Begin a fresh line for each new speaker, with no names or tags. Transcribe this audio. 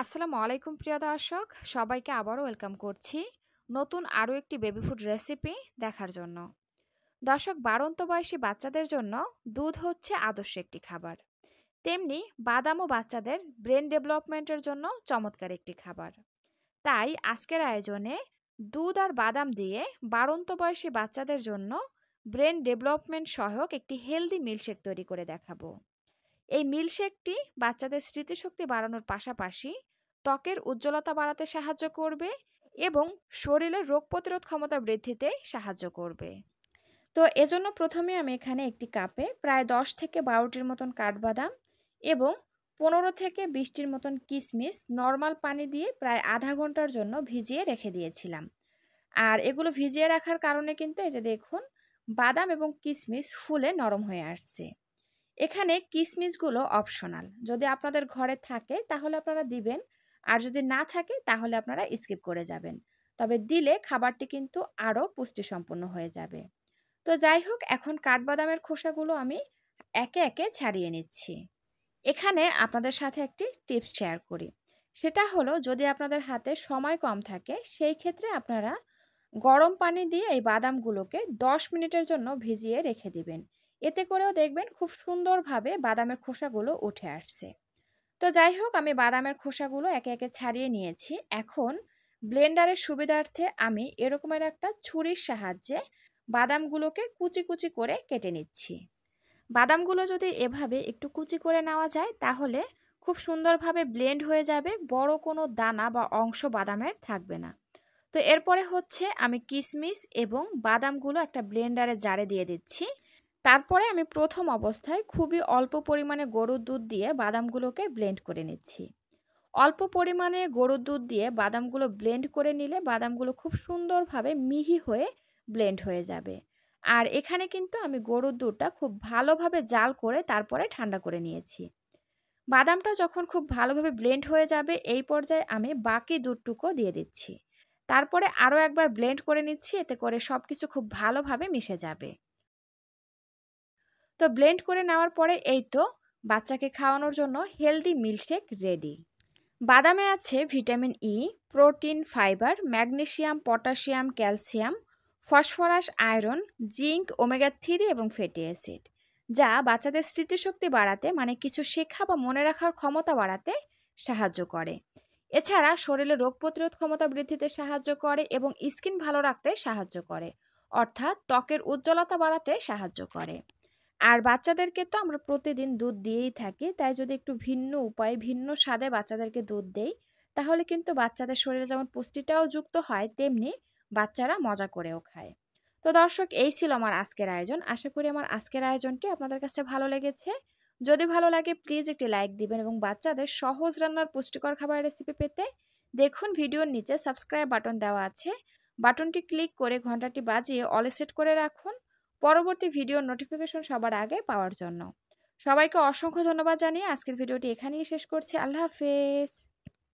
আসসালামু আলাইকুম প্রিয় দর্শক সবাইকে আবারও ওয়েলকাম করছি নতুন আরও একটি বেবি ফুড রেসিপি দেখার জন্য দর্শক বারন্ত বয়সী বাচ্চাদের জন্য দুধ হচ্ছে আদর্শ একটি খাবার তেমনি বাদামও বাচ্চাদের ব্রেন ডেভেলপমেন্টের জন্য চমৎকার একটি খাবার তাই আজকের আয়োজনে দুধ আর বাদাম দিয়ে বারন্ত বয়সী বাচ্চাদের জন্য ব্রেন ডেভেলপমেন্ট সহায়ক একটি হেলদি মিল্কশেক তৈরি করে দেখাবো এই মিল্কশেকটি বাচ্চাদের স্মৃতিশক্তি বাড়ানোর পাশাপাশি ত্বকের উজ্জ্বলতা বাড়াতে সাহায্য করবে এবং শরীরের রোগ প্রতিরোধ ক্ষমতা বৃদ্ধিতে সাহায্য করবে তো এজন্য প্রথমে আমি এখানে একটি কাপে প্রায় দশ থেকে বারোটির মতন কাঠবাদাম এবং পনেরো থেকে বিশটির মতন কিশমিস নর্মাল পানি দিয়ে প্রায় আধা ঘন্টার জন্য ভিজিয়ে রেখে দিয়েছিলাম আর এগুলো ভিজিয়ে রাখার কারণে কিন্তু এই যে দেখুন বাদাম এবং কিশমিস ফুলে নরম হয়ে আসছে এখানে কিসমিসগুলো অপশনাল যদি আপনাদের ঘরে থাকে তাহলে আপনারা দিবেন আর যদি না থাকে তাহলে আপনারা স্কিপ করে যাবেন তবে দিলে খাবারটি কিন্তু আরও পুষ্টিসম্পন্ন হয়ে যাবে তো যাই হোক এখন কাঠবাদামের খোসাগুলো আমি একে একে ছাড়িয়ে নিচ্ছি এখানে আপনাদের সাথে একটি টিপস শেয়ার করি সেটা হলো যদি আপনাদের হাতে সময় কম থাকে সেই ক্ষেত্রে আপনারা গরম পানি দিয়ে এই বাদামগুলোকে দশ মিনিটের জন্য ভিজিয়ে রেখে দিবেন এতে করেও দেখবেন খুব সুন্দরভাবে বাদামের খোসাগুলো উঠে আসছে তো যাই হোক আমি বাদামের খোসাগুলো একে একে ছাড়িয়ে নিয়েছি এখন ব্লেন্ডারের সুবিধার্থে আমি এরকমের একটা ছুরির সাহায্যে বাদামগুলোকে কুচি কুচি করে কেটে নিচ্ছি বাদামগুলো যদি এভাবে একটু কুচি করে নেওয়া যায় তাহলে খুব সুন্দরভাবে ব্লেন্ড হয়ে যাবে বড় কোনো দানা বা অংশ বাদামের থাকবে না তো এরপরে হচ্ছে আমি কিশমিশ এবং বাদামগুলো একটা ব্লেন্ডারে জারে দিয়ে দিচ্ছি তারপরে আমি প্রথম অবস্থায় খুবই অল্প পরিমাণে গরুর দুধ দিয়ে বাদামগুলোকে ব্লেন্ড করে নিচ্ছি অল্প পরিমাণে গরুর দুধ দিয়ে বাদামগুলো ব্লেন্ড করে নিলে বাদামগুলো খুব সুন্দরভাবে মিহি হয়ে ব্লেন্ড হয়ে যাবে আর এখানে কিন্তু আমি গরুর দুধটা খুব ভালোভাবে জাল করে তারপরে ঠান্ডা করে নিয়েছি বাদামটা যখন খুব ভালোভাবে ব্লেন্ড হয়ে যাবে এই পর্যায়ে আমি বাকি দুধটুকো দিয়ে দিচ্ছি তারপরে আরও একবার ব্লেন্ড করে নিচ্ছি এতে করে সব কিছু খুব ভালোভাবে মিশে যাবে তো ব্লেন্ড করে নেওয়ার পরে এই তো বাচ্চাকে খাওয়ানোর জন্য হেলদি মিল্কশেক রেডি বাদামে আছে vitamin E e, protein fibre magnesium potassium calcium phosphorus iron zinc omega three এবং ফ্যাটি অ্যাসিড যা বাচ্চাদের স্মৃতিশক্তি বাড়াতে মানে কিছু শেখা বা মনে রাখার ক্ষমতা বাড়াতে সাহায্য করে এছাড়া শরীরে রোগ প্রতিরোধ ক্ষমতা বৃদ্ধিতে সাহায্য করে এবং স্কিন ভালো রাখতে সাহায্য করে অর্থাৎ ত্বকের উজ্জ্বলতা বাড়াতে সাহায্য করে আর বাচ্চাদেরকে তো আমরা প্রতিদিন দুধ দিয়েই থাকি তাই যদি একটু ভিন্ন উপায়ে ভিন্ন স্বাদে বাচ্চাদেরকে দুধ দেই তাহলে কিন্তু বাচ্চাদের শরীরে যেমন পুষ্টিটাও যুক্ত হয় তেমনি বাচ্চারা মজা করেও খায় তো দর্শক এই ছিল আমার আজকের আয়োজন আশা করি আমার আজকের আয়োজনটি আপনাদের কাছে ভালো লেগেছে যদি ভালো লাগে প্লিজ একটি লাইক দিবেন এবং বাচ্চাদের সহজ রান্নার পুষ্টিকর খাবার রেসিপি পেতে দেখুন ভিডিওর নিচে সাবস্ক্রাইব বাটন দেওয়া আছে বাটনটি ক্লিক করে ঘন্টাটি বাজিয়ে অলে সেট করে রাখুন পরবর্তী ভিডিও নোটিফিকেশন সবার আগে পাওয়ার জন্য সবাইকে অসংখ্য ধন্যবাদ জানিয়ে আজকের ভিডিওটি এখানেই শেষ করছি আল্লাহ হাফেজ